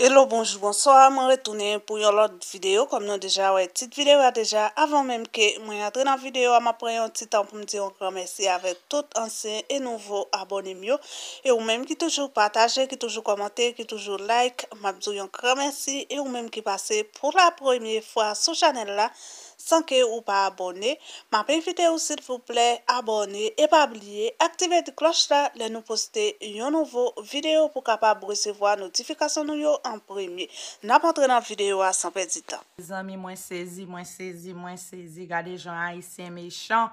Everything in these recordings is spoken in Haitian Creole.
Hello, bonjou, bonsoa, mwen retounen pou yon lot videyo, kom yon deja, wè, tit videyo ya deja, avon menm ke mwen yadre nan videyo, am apren yon tit an pou mdi yon kremerse avek tout ansyen e nouvo abonim yo, e ou menm ki toujou pataje, ki toujou komante, ki toujou like, ma bzou yon kremerse, e ou menm ki pase pou la premiye fwa sou chanel la, Sankè ou pa abonè. Ma pevite ou sil foupè abonè, epabliye, aktive di kloch la, le nou poste yon nouvo video pou kapab resevo a notifikasyon nou yo an premye. Na pantre nan video a sanpe di tan. Zami mwen sezi, mwen sezi, mwen sezi, gade jan a yi sen mechan.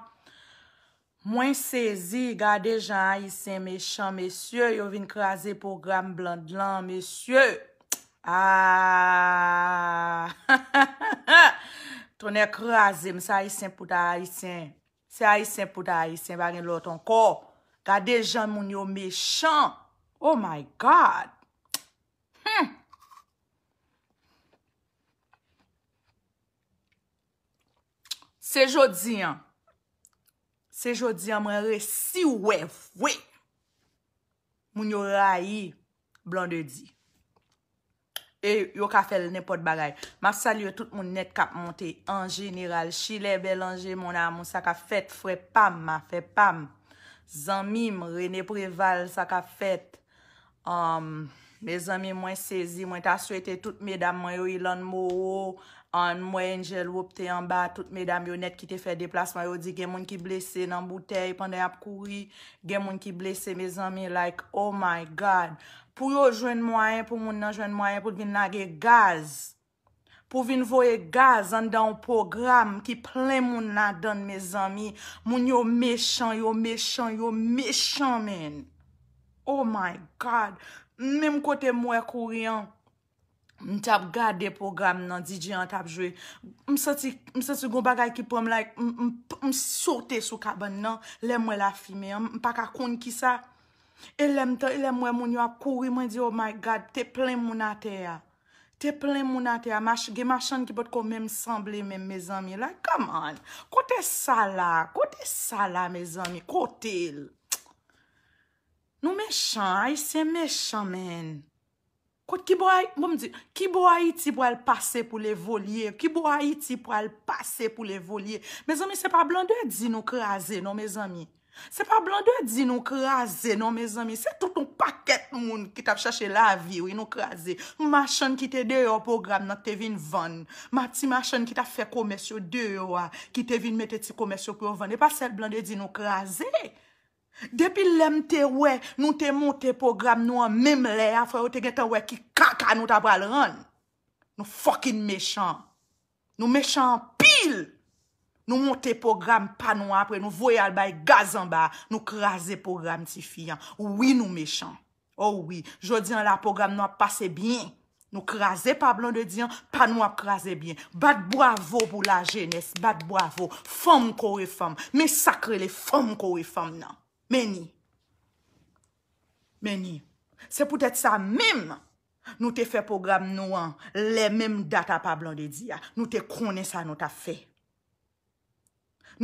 Mwen sezi, gade jan a yi sen mechan, mesyè, yo vin kreaze program blan-dlan, mesyè. Aaaaaa. Ah! Ha ha ha ha. Tonè kre a zem, se a isen pou ta a isen, se a isen pou ta a isen, bagen lò ton ko, gade jan moun yo mechan. Oh my God! Se jodi an, se jodi an mwen resi wè wè, moun yo rayi blan de di. E, yo ka fel nepot bagay. Ma salye tout moun net kap monte. An general, chile belanje moun amoun. Sa ka fet frepam, ma. Fepam. Zanmim, rene preval, sa ka fet. Um, me zanmim, mwen sezi. Mwen ta swete tout medam mwen yo ilan mou. An mwen jel wopte yon ba. Tout medam yo net kite fe deplasman. Yo di gen moun ki blese nan boutei pande ap kouri. Gen moun ki blese me zanmim like, oh my god. Pou yo jwen mwayen, pou moun nan jwen mwayen, pou vin nage gaz. Pou vin voye gaz an dan ou program ki plen moun nan dan me zami. Moun yo mechan, yo mechan, yo mechan men. Oh my God! Mèm kote mwen korean, mwen tap gade program nan, DJ an tap jwe. Mwen soti goun bagay ki pou mwen like, mwen sote sou kaban nan. Lè mwen la fi men, mwen pak akoun ki sa. Elem te, elem we moun yo akouri, moun di, oh my God, te plen moun ate ya. Te plen moun ate ya. Ge ma chan ki bot kon menm sanble menm, me zanmi. Like, come on. Kote sa la, kote sa la, me zanmi. Kote il. Nou me chan, ay se me chan men. Kote ki bo a iti pou al pase pou le volye. Ki bo a iti pou al pase pou le volye. Me zanmi, se pa blando e di nou kre aze, nou me zanmi. Se pa blande di nou kraze, nou me zami, se tout ou paket moun ki tap chache la vi ou y nou kraze. Machan ki te de yo program nan te vin van. Mati machan ki ta fe komesyo de yo wa, ah, ki te vin mette ti komesyo pou yo van. E pa se blande di nou kraze. Depi lem te we, nou te monte program nou an mem le, a ah, fwe ou te gen tan we ki kaka nou tabal ran. Nou fokin mechan. Nou mechan pil. Nou monte program pa nou apre, nou voyal bay gazan ba, nou kraze program ti fiyan. Ouwi nou mechan. Oh Ouwi, jodi an la program nou ap pase bien. Nou kraze pa blan de diyan, pa nou ap kraze bien. Bat bravo pou la jenese, bat bravo. Fom kore fom, me sakre le fom kore fom nan. Meni, meni, se pou tete sa mim. Nou te fe program nou an, le mim data pa blan de diyan. Nou te kone sa nou ta fey.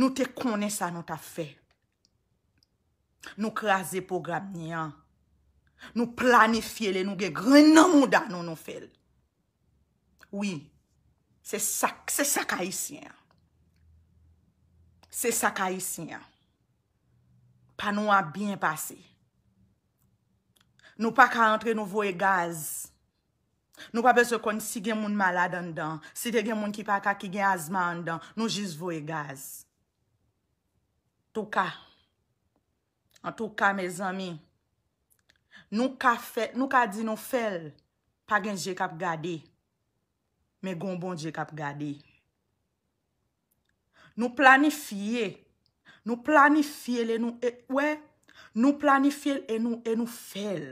Nou te konen sa nou ta fe. Nou kreaze pou grab nyan. Nou planifiye le nou ge grenamou dan nou nou fel. Oui, se sakay siyan. Se sakay siyan. Pa nou a bin pase. Nou pa ka entre nou voye gaz. Nou pa bezou kon si gen moun malade an dan. Si de gen moun ki pa ka ki gen azman an dan. Nou jis voye gaz. An tou ka, an tou ka me zami, nou ka di nou fel, pa gen jek ap gade, me gombon jek ap gade. Nou planifiye, nou planifiye le nou, we, nou planifiye le nou, e nou fel.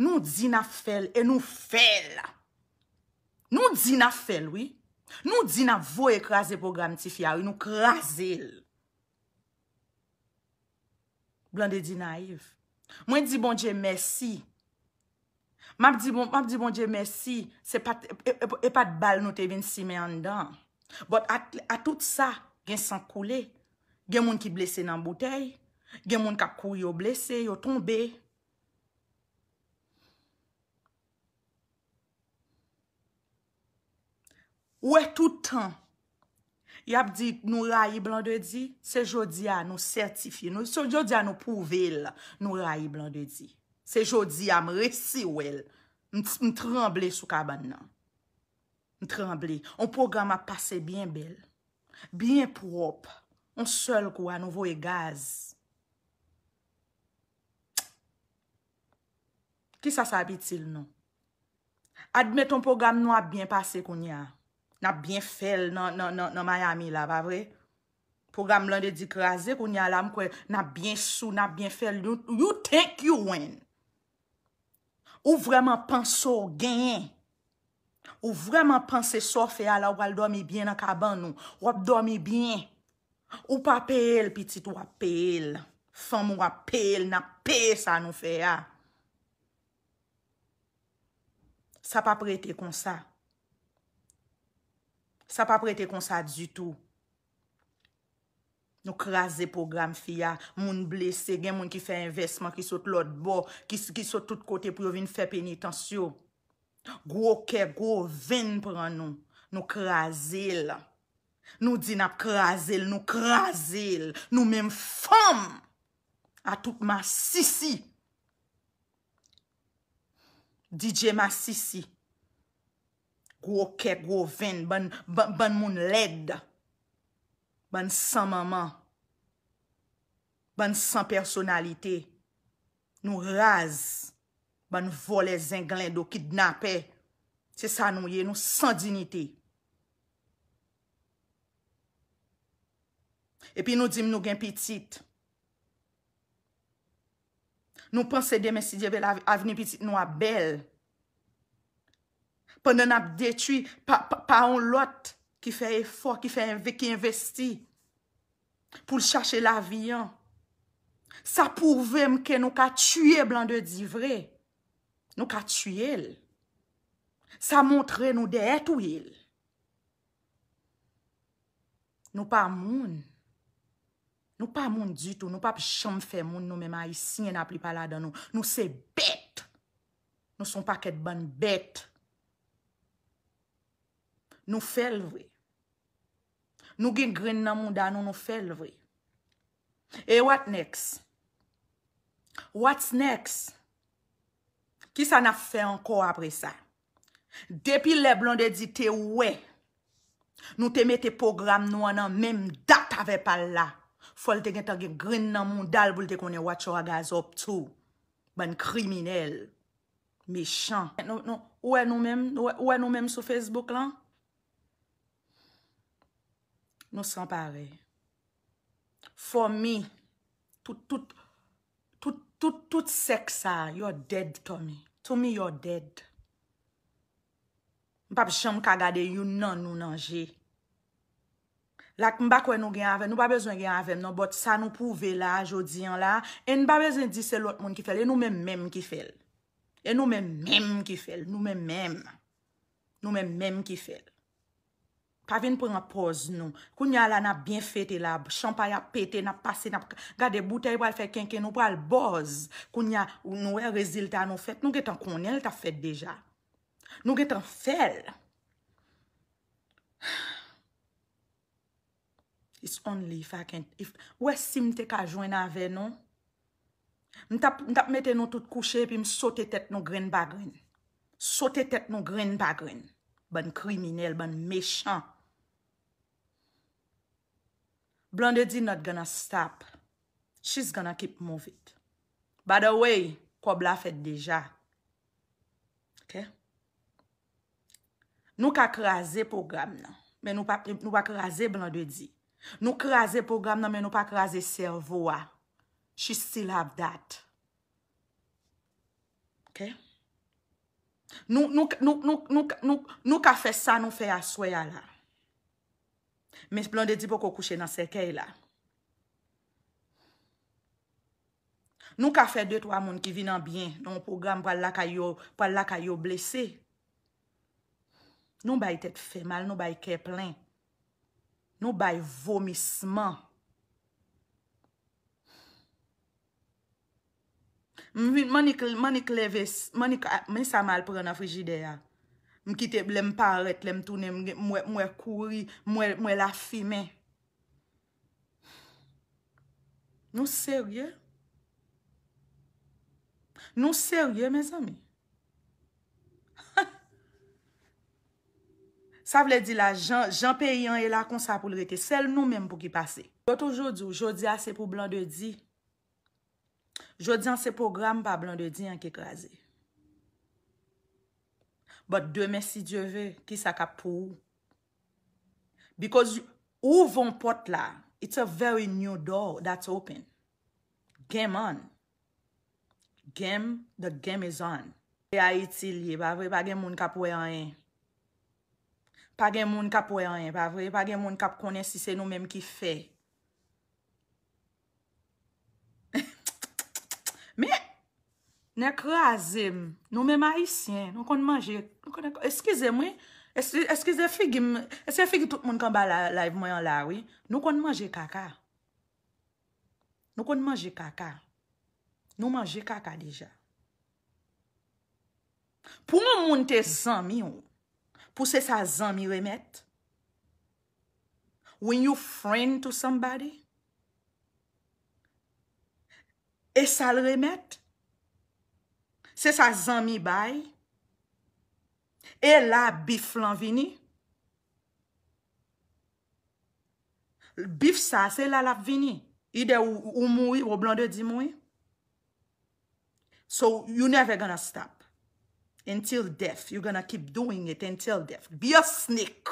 Nou di na fel, e nou fel. Nou di na fel, oui. Nou di na vo ekraze program ti fia, ah ou nou kraze el. Blande di naif. Mwen di bon dje mersi. Map di bon dje bon mersi. Se pat bal nou te vin si me yon dan. But a tout sa gen san koule. Gen moun ki blese nan boutei. Gen moun ka kou yo blese, yo tombe. Ou e toutan. Y ap di nou rayi blan de di, se jodi a nou certifi. Se jodi a nou pouvel, nou rayi blan de di. Se jodi a m resi wel, m tremble sou kaban nan. M tremble. On program ap pase bien bel. Bien prop. On sol kwa nou vo e gaz. Ki sa sabi til nou? Admet ton program nou ap bien pase koun ya. Na byen fel nan Miami la, va vre? Pou gam lan de di krasi kou nyalam kwe, na byen sou, na byen fel, you take you win. Ou vreman panso gen, ou vreman panse so fe ala wap dormi bien nan kaban nou, wap dormi bien. Ou pa pe el, pitit wap pe el, fam wap pe el, na pe sa nou fe ya. Ah. Sa pa prete kon sa. Sa pa prete konsat du tou. Nou kraze program fiya, moun blese, gen moun ki fe investman, ki sot lot bo, ki sot tout kote pou yo vin fe penitansyo. Gwo ke, gwo ven pran nou. Nou kraze el. Nou din ap kraze el, nou kraze el. Nou men fom a tout ma sisi. DJ ma sisi. Gwo kek, gwo ven, ban moun led, ban san maman, ban san personalite, nou raz, ban vole zenglen do kidnapè, se sa nou ye, nou san dinite. E pi nou dim nou gen pitit, nou panse demen si diye bel avni pitit nou a bel. Pa nan ap detwi pa an lot ki fe efo, ki fe enve, ki investi pou l chache la vi an. Sa pou ve mke nou ka tue blande di vre. Nou ka tue el. Sa montre nou de et ou el. Nou pa moun. Nou pa moun ditou. Nou pa pi chan fe moun nou me ma isi nen ap li pala dan nou. Nou se bete. Nou son pa ket ban bete. Nou fel vwe. Nou gen grin nan moun dan nou nou fel vwe. E what next? What's next? Ki sa na fe anko apre sa? Depi le blon de di te we, nou te mete program nou anan mem dat ave pal la. Fol te gen tan gen grin nan moun dal bou te konen wachoura gazop tou. Ban kriminel. Mechan. Ou e nou menm sou Facebook lan? Nou san pare. For me, tout, tout, tout, tout, tout sek sa, you're dead Tommy. Tommy, you're dead. Mpap chanm kagade, you nan nou nanje. Lak mbakwe nou gen avem, nou pa bezwen gen avem nan, bot sa nou pou ve la, jo diyan la, e nou pa bezwen di se lot moun ki fel, e nou men menm ki fel. E nou men menm ki fel, nou menmen. Nou menmen ki fel. Pa vin pou an poz nou. Koun ya la nan ap bien fete la. Champa ya pete, nan ap pase, nan ap gade butay wal fè kenken nou pou al boz. Koun ya nou e reziltan nou fète. Nou getan konel ta fète deja. Nou getan fèl. It's only faken. Ou e sim te ka jwen avè nou? M tap meten nou tout kouche pi m sote tèt nou gren bagren. Sote tèt nou gren bagren. Ban kriminel, ban mechant. Blande di not gonna stop. She's gonna keep move it. By the way, kwa bla fèd deja. Ok? Nou ka krasè program nan. Men nou pa krasè Blande di. Nou krasè program nan men nou pa krasè servou a. She still have that. Ok? Nou ka fè sa nou fè aswe ala. Men splon de di pou kou kouche nan se key la. Nou ka fe de to a moun ki vi nan byen, nou program pou al laka yo blese. Nou bay tet fe mal, nou bay key plen. Nou bay vomisman. Mwen sa mal pou gana frijide ya. Mkite blem paret, lem toune, mwe kouri, mwe lafime. Nou serye? Nou serye, me zami? Sa vle di la, Jean Perriant e la konsapol rete, sel nou menm pou ki pase. Yo toujou di ou, jodi a se pou Blondedie. Jodi an se program pa Blondedie an ki kaze. But deme si Djeve ki sa kap pou. Because ouvon pot la, it's a very new door that's open. Game on. Game, the game is on. A iti liye, pa vre pa gen moun kap wey anen. Pa gen moun kap wey anen, pa vre pa gen moun kap konen si se nou menm ki fey. Nè kre a zem, nou mè ma isyen, nou kon manje kaka. Eskize mwen, eskize figi mwen, eskize figi tout moun kon ba live mwen an la wè, nou kon manje kaka. Nou kon manje kaka. Nou manje kaka dija. Pou mè moun te zan mi ou, pou se sa zan mi remet? When you friend to somebody, e sal remet? Se sa zami bay, e la bif lan vini. Bif sa, se la lap vini. I de ou moui, ou blande di moui. So, you never gonna stop. Until death. You gonna keep doing it until death. Be a snake.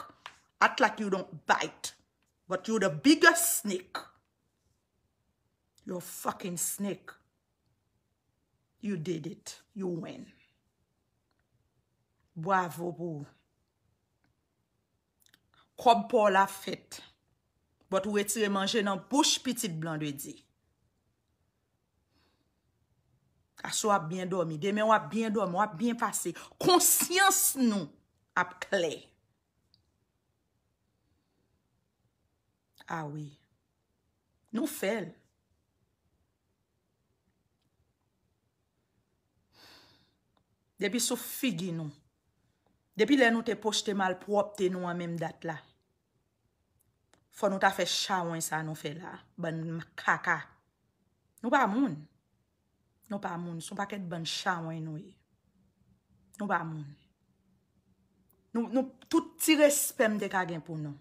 Act like you don't bite. But you the biggest snake. You're a fucking snake. You did it. You win. Bo avopou. Kob pou la fet. Bout ou etire manje nan pouch pitit blan de di. Aswa ap bien dormi. Deme wap bien dormi. Wap bien pase. Konsyans nou ap kle. Awi. Ah nou fel. Awi. Depi sou figi nou. Depi le nou te poche te mal pou opte nou an mem dat la. Fwa nou ta fe chawen sa nou fe la. Ban kaka. Nou pa moun. Nou pa moun. Sou pa ket ban chawen nou e. Nou pa moun. Nou touti respem de kagen pou nou.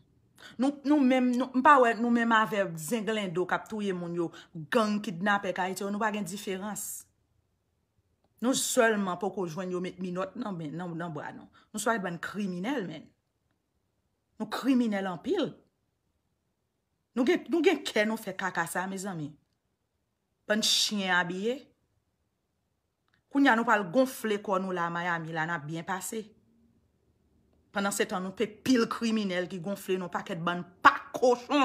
Nou mwen, nou mwen ma ver zenglen do kap touye moun yo gang kidnap e ka ityo. Nou pa gen diferans. Nou selman pou kou jwen yo met mi not nan brad nou. Nou swa yon ban non. kriminel men. Nou kriminel an pil. Nou gen ken nou fe kaka sa me zami. Pan chen yon biye. Kou nyan nou pal gonfle kon nou la maya mi la nan bin pase. Panan se tan nou pe pil kriminel ki gonfle nou pak et ban pak koshon.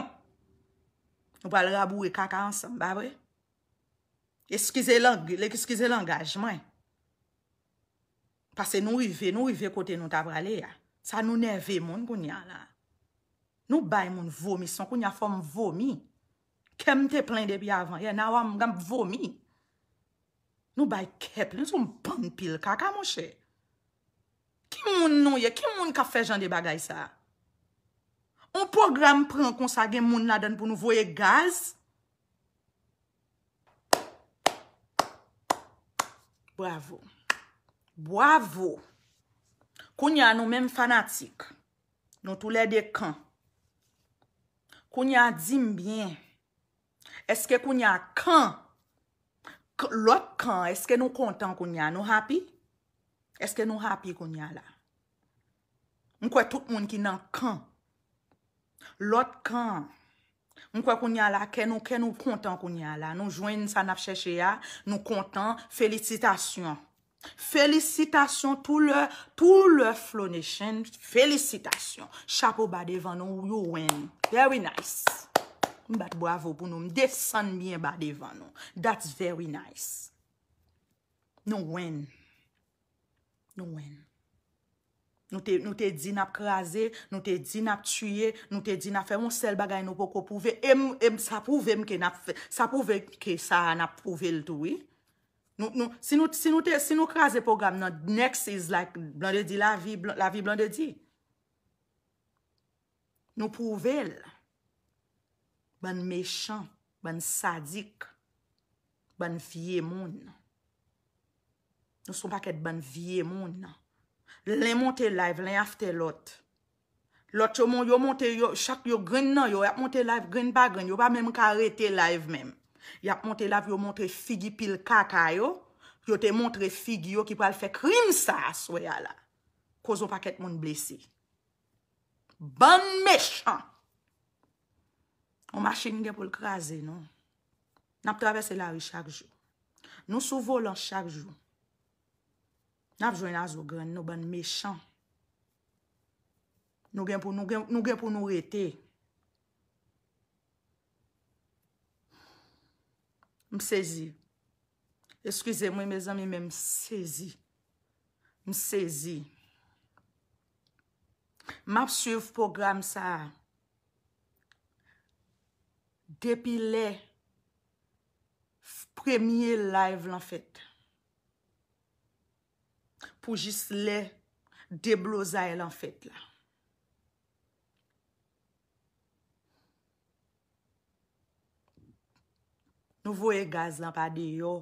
Nou pal rabou e kaka ansam babre. Ekskize l'engajman. Pase nou ive, nou ive kote nou tabralè ya. Sa nou neve moun koun nyan la. Nou bay moun vomi son koun nyan fòm vomi. Kem te plen de bi avan. E na wam gam vomi. Nou bay keplen. Sou mpon pil kaka monshe. Ki moun nou ye? Ki moun ka fe jan de bagay sa? On program pran kon sa gen moun la den pou nou voye gaz? Bravo. Boavo, kounya nou men fanatik, nou toulè de kan, kounya di mbyen, eske kounya kan, lot kan, eske nou kontan kounya, nou hapi, eske nou hapi kounya la. Mwen kwe tout moun ki nan kan, lot kan, mwen kwe kounya la, kè nou kè nou kontan kounya la, nou jwen san ap chèche ya, nou kontan, felicitasyon. felisitasyon tou le flonishen felisitasyon chapo ba devan nou, you win very nice mbat bo avou pou nou, mdesan miye ba devan nou that's very nice nou win nou win nou te di nap kraze nou te di nap tuye nou te di nap fe, mwen sel bagay nou poko pouve m, m, sa pouve mke nap fe sa pouve ke sa nap pouve l toui Si nou kaze program nan, next is like blan de di la vi blan de di. Nou pouvel, ban mechan, ban sadik, ban fye moun. Nou sou pa ket ban fye moun nan. Len monte live, len afte lot. Lot yo moun, yo monte, yo chak yo gren nan, yo ap monte live gren ba gren, yo ba menm ka rete live menm. Yap mante lav yo montre figi pil kakayo, yo te montre figi yo ki pral fe krim sa aswe ya la. Kozo paket moun blesi. Ban mechan! O masin gen pou lkaze nou. Nap travese lawi chakjou. Nou sou volan chakjou. Nap jwen azo gren nou ban mechan. Nou gen pou nou retey. Msezi, eskwize mwen me zami men msezi, msezi. M ap suv program sa depi le premye live lan fet. Pou jis le deblozay lan fet la. Nou vo e gaz lan pa deyo.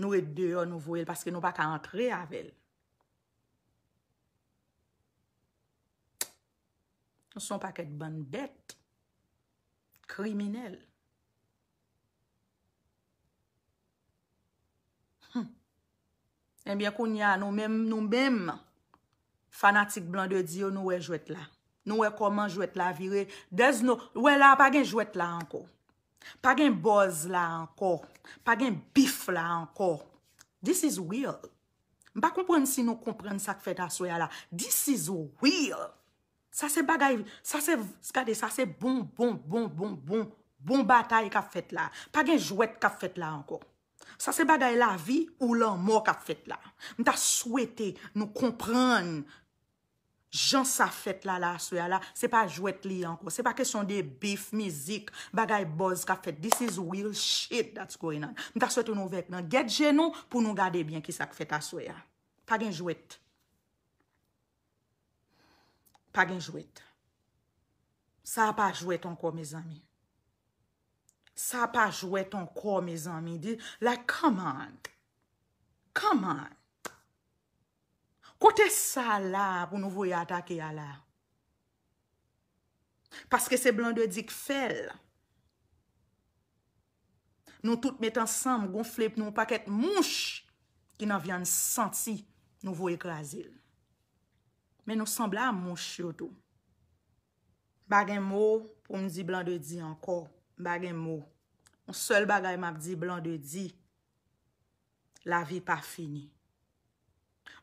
Nou e deyo nou vo el paske nou pa ka antre avel. Nou son pa ket bandet. Kriminel. Hm. E en biye koun ya, nou mem, nou mem fanatik blan de diyo nou e jwet la. Nou e koman jwet la vire. Dez nou, nou e la pa gen jwet la anko. Pa gen boz la anko, pa gen bif la anko. This is real. Mba kompren si nou kompren sa k fet aswe a la. This is real. Sa se bagay, sa se, skade, sa se bon, bon, bon, bon, bon, bon batay ka fet la. Pa gen jwet ka fet la anko. Sa se bagay la vi ou la mor ka fet la. Mta souwete nou kompren. Jan sa fèt la la sou ya la, se pa jwèt li anko, se pa kesyon de bif mizik, bagay boz ka fèt, this is real shit that's going on. Mwen ka swèt ou nou vek nan, get geno pou nou gade bien ki sa fèt a sou ya. Pa gen jwèt. Pa gen jwèt. Sa pa jwèt anko, me zami. Sa pa jwèt anko, me zami. Like, come on. Come on. Kote sa la pou nou voye atake ya la. Paske se blan de dik fel. Nou tout met ansam gonfle pou nou paket mounch ki nan vyan santi nou voye krasil. Men nou sembla mounch yoto. Bagay mou pou m di blan de di anko. Bagay mou. Moun sol bagay m ap di blan de di. La vi pa fini.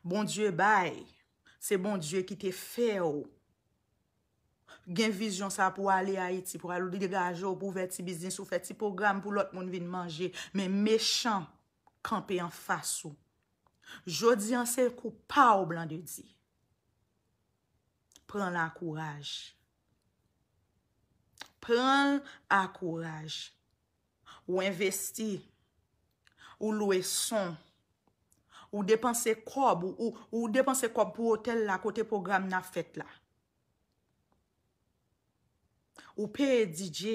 Bon diwe bay, se bon diwe ki te fe ou. Gen vizyon sa pou alè a iti, pou alè ou de gaje ou pou vè ti bizin sou fè ti program pou lot moun vin manje. Men mechan kampe an fas ou. Jodi an sel koupa ou blan de di. Pran la akouraj. Pran akouraj. Ou investi. Ou loue son. Ou investi. Ou depanse kob, ou depanse kob pou hotel la, kote program na fèt la. Ou pe DJ,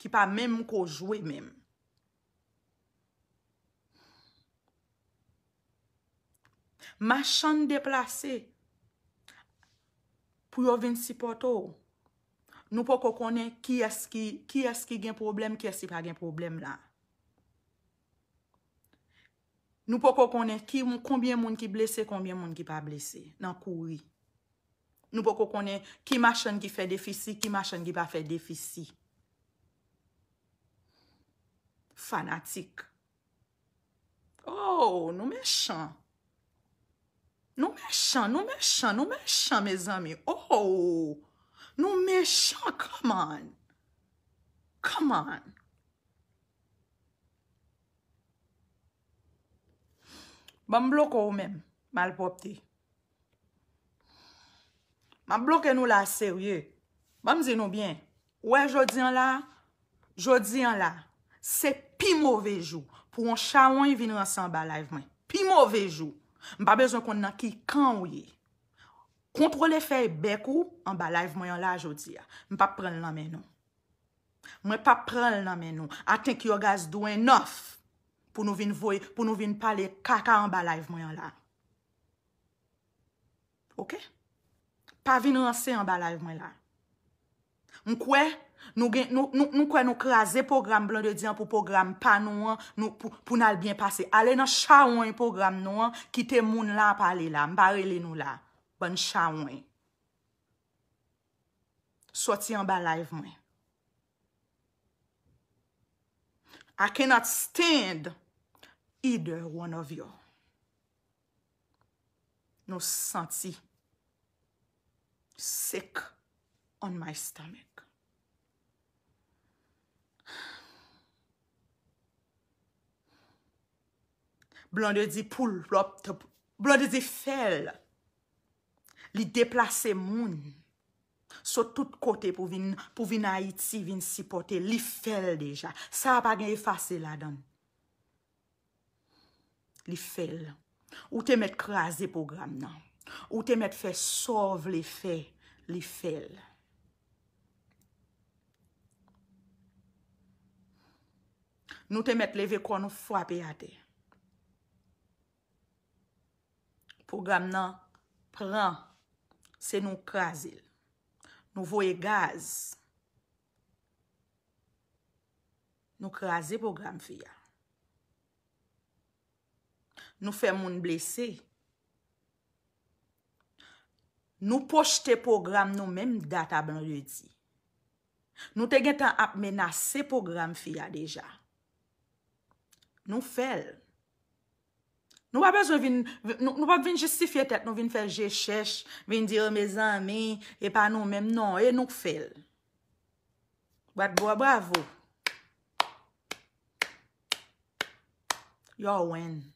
ki pa mèm mko jwe mèm. Machan deplase, pou yo vin sipoto, nou po kokone ki eski gen problem, ki eski pa gen problem la. Nou pou kou konen konbyen moun ki blese, konbyen moun ki pa blese nan kouwi. Nou pou kou konen ki machan ki fe defisi, ki machan ki pa fe defisi. Fanatik. Oh, nou mechan. Nou mechan, nou mechan, nou mechan, me zami. Oh, nou mechan, come on. Come on. Ba m bloke ou men, mal popte. Ba m bloke nou la serye. Ba m zin nou bien. Ouè, jodi an la, jodi an la, se pi mouvejou. Pou an chawen vin rase an balayvman. Pi mouvejou. M pa bezon kont nan ki kan ouye. Kontro le fey bekou, an balayvman an la jodi ya. M pa pren nan men nou. M pa pren nan men nou. Aten ki yo gaz douen nof. pou nou vin voye, pou nou vin pale kaka an balayv mwen la. Ok? Pa vin rase an balayv mwen la. Nou kwe nou kreaze program blan de diyan pou program pa nou an, pou nal bin pase. Ale nan chawen program nou an, kite moun la pale la, mbare li nou la. Bon chawen. Soti an balayv mwen. I cannot stand... Either one of you no santi sick on my stomach. Blonde di pou blonde di fel li deplase moun so tout kote pou vin pou vin a iti, vin si pote li fel deja. Sa pa gen yifase la dan. Li fel. Ou te met krasi program nan. Ou te met fe sov li fe. Li fel. Nou te met leve kwa nou fwa pe ate. Program nan. Pran. Se nou krasi. Nou vo e gaz. Nou krasi program fe ya. Nou fè moun blese. Nou pojte program nou mèm dat aban lè di. Nou te gen tan ap menase program fè ya deja. Nou fèl. Nou wap bezon vin, nou wap vin justifye tet, nou vin fèl jè chèch, vin dire mè zan mè, e pa nou mèm non, e nou fèl. Wap bo, bravo. Yo wèn.